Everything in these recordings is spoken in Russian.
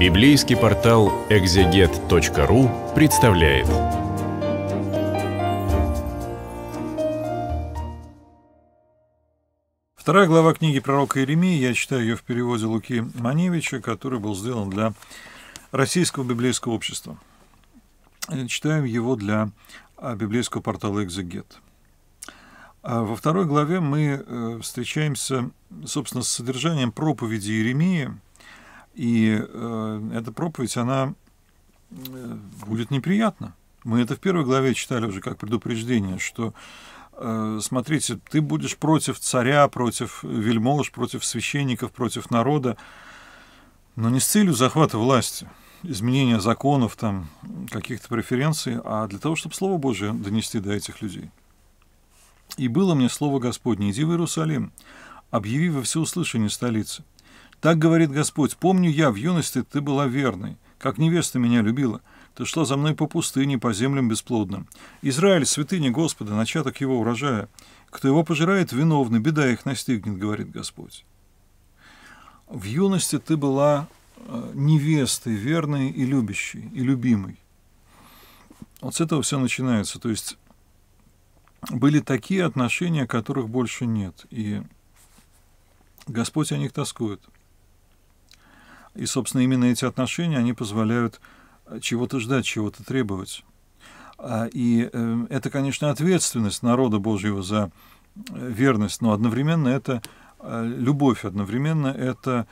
Библейский портал экзегет.ру представляет. Вторая глава книги пророка Иеремии, я читаю ее в переводе Луки Маневича, который был сделан для Российского библейского общества. Читаем его для а, библейского портала «Экзегет». А во второй главе мы э, встречаемся, собственно, с содержанием проповеди Иеремии – и э, эта проповедь, она э, будет неприятна. Мы это в первой главе читали уже как предупреждение, что э, смотрите, ты будешь против царя, против вельмож, против священников, против народа, но не с целью захвата власти, изменения законов, там, каких-то преференций, а для того, чтобы Слово Божие донести до этих людей. «И было мне слово Господне, иди в Иерусалим, объяви во всеуслышание столицы, так говорит Господь, помню я, в юности ты была верной, как невеста меня любила. Ты шла за мной по пустыне, по землям бесплодным. Израиль — святыня Господа, начаток его урожая. Кто его пожирает, виновны, беда их настигнет, говорит Господь. В юности ты была э, невестой, верной и любящей, и любимой. Вот с этого все начинается. То есть были такие отношения, которых больше нет. И Господь о них тоскует. И, собственно, именно эти отношения, они позволяют э, чего-то ждать, чего-то требовать. А, и э, это, конечно, ответственность народа Божьего за э, верность, но одновременно это любовь, одновременно это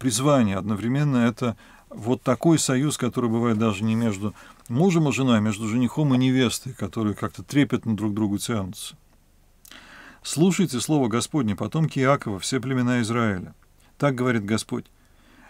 призвание, одновременно это вот такой союз, который бывает даже не между мужем и женой, а между женихом и невестой, которые как-то трепетно друг другу тянутся. «Слушайте слово Господне, потомки Иакова, все племена Израиля. Так говорит Господь,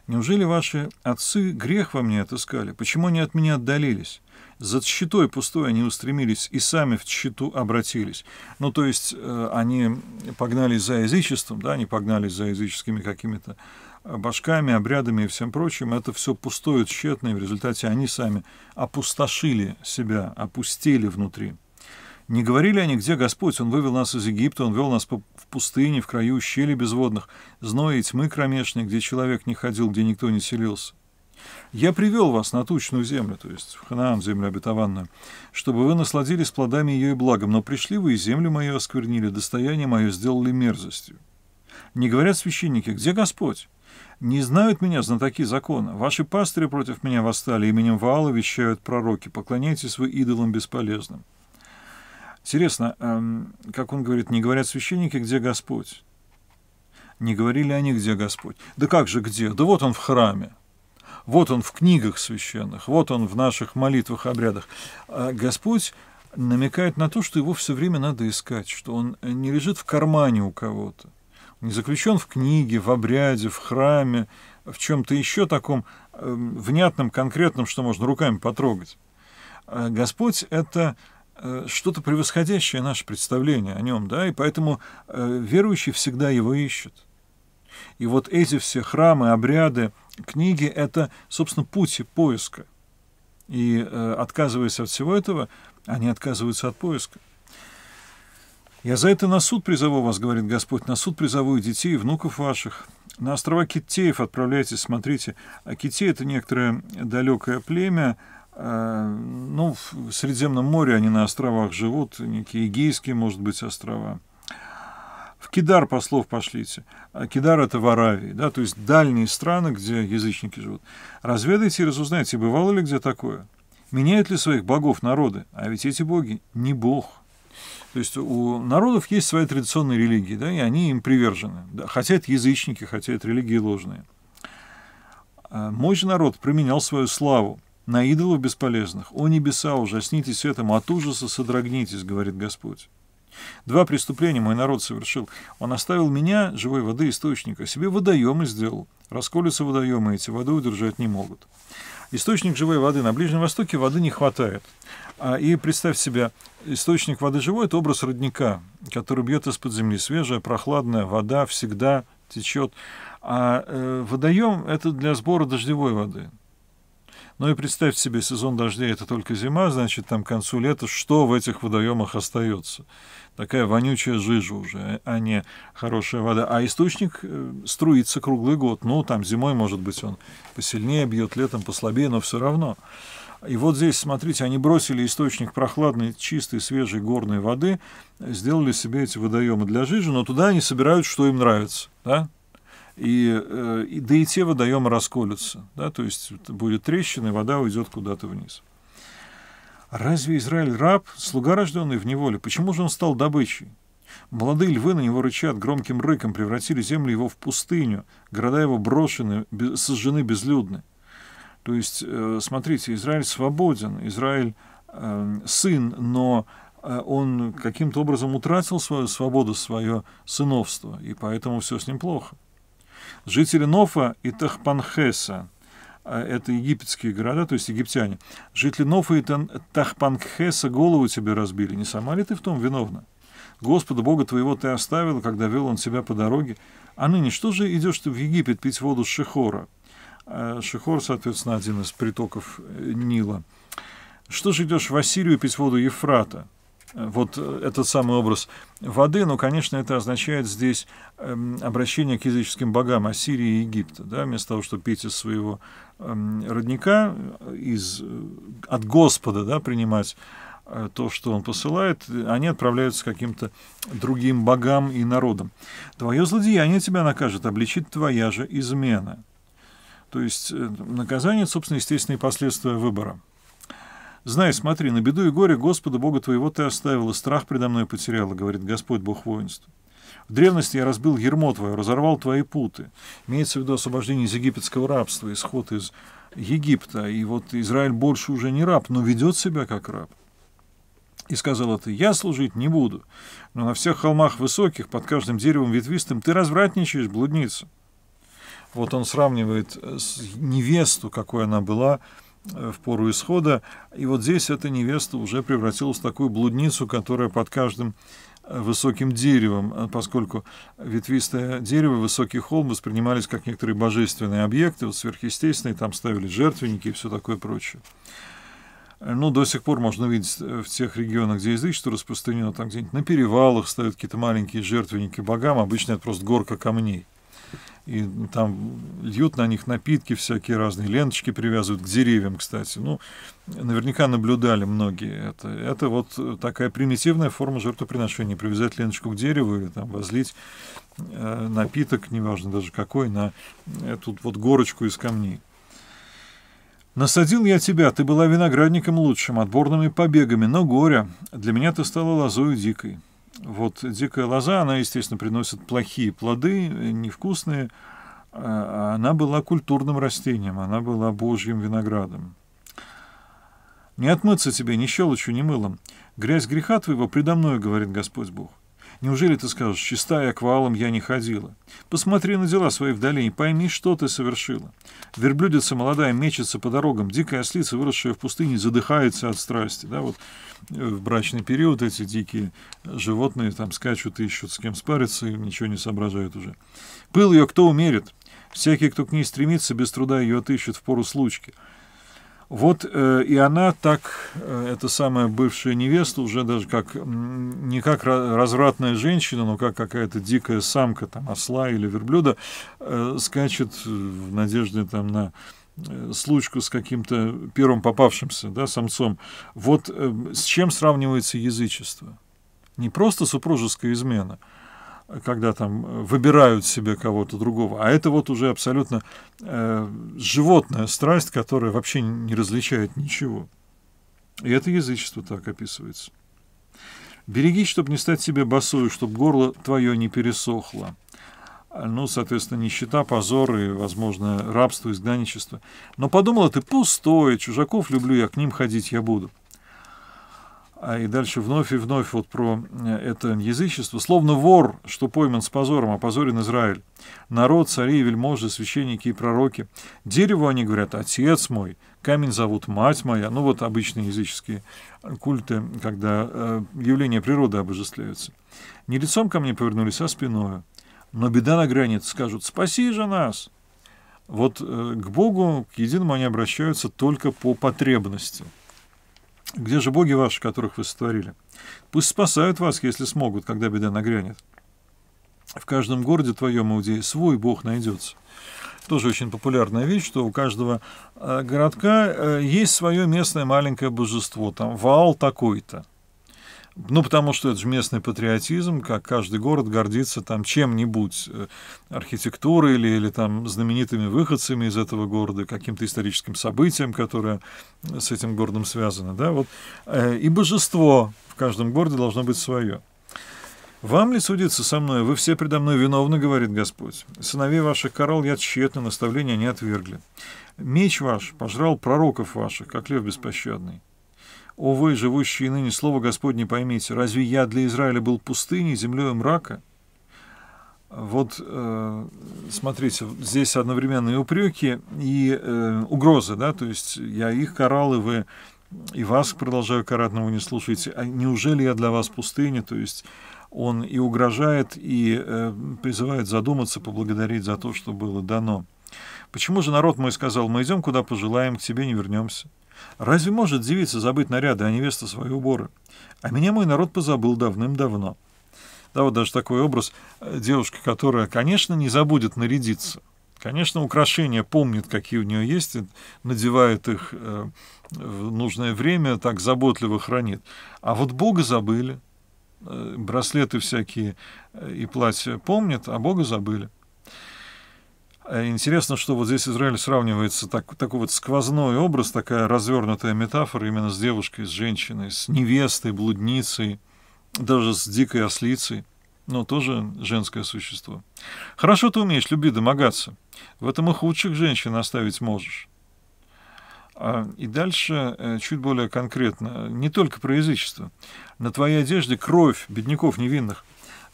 Неужели ваши отцы грех во мне отыскали? Почему они от меня отдалились? За тщетой пустой они устремились и сами в тщету обратились. Ну, то есть, э, они погнались за язычеством, да, они погнались за языческими какими-то э, башками, обрядами и всем прочим. Это все пустое, тщетное, и в результате они сами опустошили себя, опустили внутри. Не говорили они, где Господь? Он вывел нас из Египта, он вел нас в пустыне, в краю щели безводных, зноя и тьмы кромешной, где человек не ходил, где никто не селился. Я привел вас на тучную землю, то есть в Ханаан, землю обетованную, чтобы вы насладились плодами ее и благом, но пришли вы и землю мою осквернили, достояние мое сделали мерзостью. Не говорят священники, где Господь? Не знают меня знатоки закона. Ваши пастыри против меня восстали, именем Ваала вещают пророки. Поклоняйтесь вы идолам бесполезным. Интересно, эм, как он говорит, не говорят священники, где Господь? Не говорили они, где Господь? Да как же где? Да вот он в храме. Вот он в книгах священных, вот он в наших молитвах, обрядах. А Господь намекает на то, что его все время надо искать, что он не лежит в кармане у кого-то, не заключен в книге, в обряде, в храме, в чем-то еще таком эм, внятном, конкретном, что можно руками потрогать. А Господь — это Э, что-то превосходящее наше представление о нем, да, и поэтому э, верующий всегда его ищет. И вот эти все храмы, обряды, книги — это, собственно, пути поиска. И э, отказываясь от всего этого, они отказываются от поиска. «Я за это на суд призову вас, — говорит Господь, — на суд призову и детей, и внуков ваших. На острова Китеев отправляйтесь, смотрите. А китеи – это некоторое далекое племя, — Э, ну, в Средиземном море они на островах живут, некие Эгейские, может быть, острова. В Кидар послов пошлите. А Кидар – это в Аравии, да, то есть дальние страны, где язычники живут. Разведайте и разузнайте, бывало ли где такое. Меняют ли своих богов народы? А ведь эти боги не бог. То есть у народов есть свои традиционные религии, да, и они им привержены. Да, хотя это язычники, хотя это религии ложные. Э, мой же народ применял свою славу на идолов бесполезных. О небеса, ужаснитесь этому, от ужаса содрогнитесь, говорит Господь. Два преступления мой народ совершил. Он оставил меня, живой воды источника, себе водоемы сделал. Расколются водоемы, эти воды удержать не могут. Источник живой воды. На Ближнем Востоке воды не хватает. а И представь себе, источник воды живой – это образ родника, который бьет из-под земли. Свежая, прохладная вода всегда течет. А э, водоем – это для сбора дождевой воды. Ну и представьте себе, сезон дождей — это только зима, значит, там к концу лета что в этих водоемах остается? Такая вонючая жижа уже, а, а не хорошая вода. А источник э, струится круглый год. Ну, там зимой, может быть, он посильнее бьет, летом послабее, но все равно. И вот здесь, смотрите, они бросили источник прохладной, чистой, свежей горной воды, сделали себе эти водоемы для жижи, но туда они собирают, что им нравится. Да? и, э, и, да и те водоемы расколются, да, то есть будет трещина, и вода уйдет куда-то вниз. Разве Израиль раб, слуга рожденный в неволе? Почему же он стал добычей? Молодые львы на него рычат громким рыком, превратили землю его в пустыню, города его брошены, сожжены безлюдны. То есть, э, смотрите, Израиль свободен, Израиль э, сын, но э, он каким-то образом утратил свою свободу, свое сыновство, и поэтому все с ним плохо. Жители Нофа и Тахпанхеса, а, это египетские города, то есть египтяне, жители Нофа и Тахпанхеса голову тебе разбили. Не сама ли ты в том виновна? Господа Бога твоего ты оставил, когда вел он себя по дороге. А ныне что же идешь ты в Египет пить воду с Шихора? А, Шихор, соответственно, один из притоков э, Нила. Что же идешь в Ассирию пить воду Ефрата? вот э, этот самый образ воды, но, конечно, это означает здесь эм, обращение к языческим богам Ассирии и Египта. Да? Вместо того, чтобы пить из своего эм, родника, э, из, э, от Господа да, принимать то, что он посылает, они отправляются к каким-то другим богам и народам. Твое злодеяние тебя накажет, обличит твоя же измена. То есть наказание, собственно, естественные последствия выбора. Знай, смотри, на беду и горе Господа Бога твоего ты оставила, страх предо мной потеряла, говорит Господь Бог воинств. В древности я разбил ермо твое, разорвал твои путы. Имеется в виду освобождение из египетского рабства, исход из Египта. И вот Израиль больше уже не раб, но ведет себя как раб. И сказал это, я служить не буду, но на всех холмах высоких, под каждым деревом ветвистым, ты развратничаешь, блудница. Вот он сравнивает невесту, какой она была, Э, в пору исхода. И вот здесь эта невеста уже превратилась в такую блудницу, которая под каждым э, высоким деревом, э, поскольку ветвистое дерево, высокий холм воспринимались как некоторые божественные объекты, вот сверхъестественные, там ставили жертвенники и все такое прочее. Ну, до сих пор можно видеть в тех регионах, где язычество распространено, там где-нибудь на перевалах ставят какие-то маленькие жертвенники богам, обычно это просто горка камней и там льют на них напитки всякие разные, ленточки привязывают к деревьям, кстати. Ну, наверняка наблюдали многие это. Это вот такая примитивная форма жертвоприношения, привязать ленточку к дереву или там возлить э, напиток, неважно даже какой, на эту вот горочку из камней. Насадил я тебя, ты была виноградником лучшим, отборными побегами, но горе, для меня ты стала лозою дикой. Вот дикая лоза, она, естественно, приносит плохие плоды, э, невкусные. А, а она была культурным растением, она была божьим виноградом. Не отмыться тебе ни щелочью, ни мылом. Грязь греха твоего предо мною, говорит Господь Бог. Неужели ты скажешь, чистая аквалом я не ходила? Посмотри на дела свои вдали и пойми, что ты совершила. Верблюдица молодая мечется по дорогам, дикая ослица, выросшая в пустыне, задыхается от страсти. Да, вот э, в брачный период эти дикие животные там скачут, ищут, с кем спариться, и ничего не соображают уже. Пыл ее кто умерит? Всякий, кто к ней стремится, без труда ее отыщет в пору случки. Вот э, и она так, э, эта самая бывшая невеста, уже даже как, не как развратная женщина, но как какая-то дикая самка, там, осла или верблюда, э, скачет в надежде там на э, случку с каким-то первым попавшимся да, самцом. Вот э, с чем сравнивается язычество? Не просто супружеская измена – когда там э, выбирают себе кого-то другого. А это вот уже абсолютно э, животная страсть, которая вообще не различает ничего. И это язычество так описывается. «Берегись, чтобы не стать себе босою, чтобы горло твое не пересохло». А, ну, соответственно, нищета, позор и, возможно, рабство, изгнанничество. Но подумала ты, пустое, чужаков люблю я, к ним ходить я буду. А и дальше вновь и вновь вот про э, это язычество. Словно вор, что пойман с позором, опозорен Израиль. Народ, цари, вельможи, священники и пророки. дерево они говорят, отец мой, камень зовут мать моя. Ну вот обычные языческие культы, когда э, явления природы обожествляются. Не лицом ко мне повернулись, а спиною. Но беда на границе, скажут, спаси же нас. Вот э, к Богу, к единому они обращаются только по потребности. Где же боги ваши, которых вы сотворили? Пусть спасают вас, если смогут, когда беда нагрянет. В каждом городе твоем, Иудеи, свой бог найдется. Тоже очень популярная вещь, что у каждого э, городка э, есть свое местное маленькое божество. Там вал такой-то, ну, потому что это же местный патриотизм, как каждый город гордится там чем-нибудь, э, архитектурой или, или там знаменитыми выходцами из этого города, каким-то историческим событием, которое э, с этим городом связано, да, вот. Э, и божество в каждом городе должно быть свое. «Вам ли судиться со мной? Вы все предо мной виновны, — говорит Господь. Сыновей ваших корол, я тщетно, наставления не отвергли. Меч ваш пожрал пророков ваших, как лев беспощадный. «О вы, живущие ныне, слово Господне поймите, разве я для Израиля был пустыней, землей мрака?» Вот, э, смотрите, здесь одновременные упреки, и э, угрозы, да, то есть я их карал, и вы, и вас продолжаю карать, но вы не слушаете. А неужели я для вас пустыня? То есть он и угрожает, и э, призывает задуматься, поблагодарить за то, что было дано. Почему же народ мой сказал, мы идем куда пожелаем, к тебе не вернемся? Разве может девица забыть наряды, а невеста свои уборы? А меня мой народ позабыл давным-давно. Да, вот даже такой образ э, девушка, которая, конечно, не забудет нарядиться. Конечно, украшения помнит, какие у нее есть, надевает их э, в нужное время, так заботливо хранит. А вот Бога забыли. Э, браслеты всякие и платья помнят, а Бога забыли. Э, интересно, что вот здесь Израиль сравнивается так, такой вот сквозной образ, такая развернутая метафора именно с девушкой, с женщиной, с невестой, блудницей, даже с дикой ослицей, но тоже женское существо. Хорошо ты умеешь любви домогаться. В этом и худших женщин оставить можешь. А, и дальше э, чуть более конкретно, не только про язычество. На твоей одежде кровь бедняков невинных.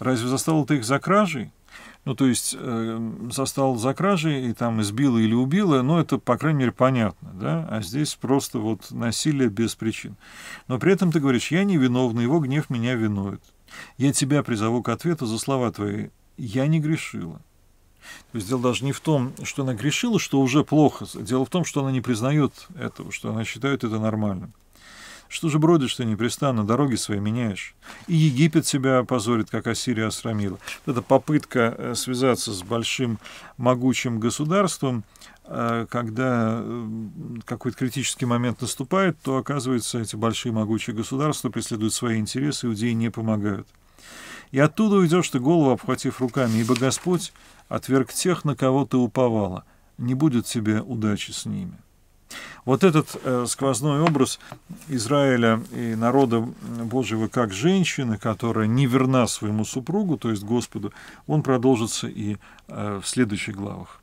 Разве застала ты их за кражей? Ну, то есть, э, застал за кражей и там избила или убила, но это, по крайней мере, понятно, да? А здесь просто вот насилие без причин. Но при этом ты говоришь, я невиновна, его гнев меня винует. Я тебя призову к ответу за слова твои. Я не грешила. То есть дело даже не в том, что она грешила, что уже плохо. Дело в том, что она не признает этого, что она считает это нормальным. Что же бродишь ты непрестанно, дороги свои меняешь? И Египет себя опозорит, как Ассирия осрамила. Это попытка э, связаться с большим могучим государством, э, когда э, какой-то критический момент наступает, то, оказывается, эти большие могучие государства преследуют свои интересы, иудеи не помогают. И оттуда уйдешь ты, голову обхватив руками, ибо Господь отверг тех, на кого ты уповала. Не будет тебе удачи с ними. Вот этот э, сквозной образ Израиля и народа Божьего как женщины, которая не верна своему супругу, то есть Господу, он продолжится и э, в следующих главах.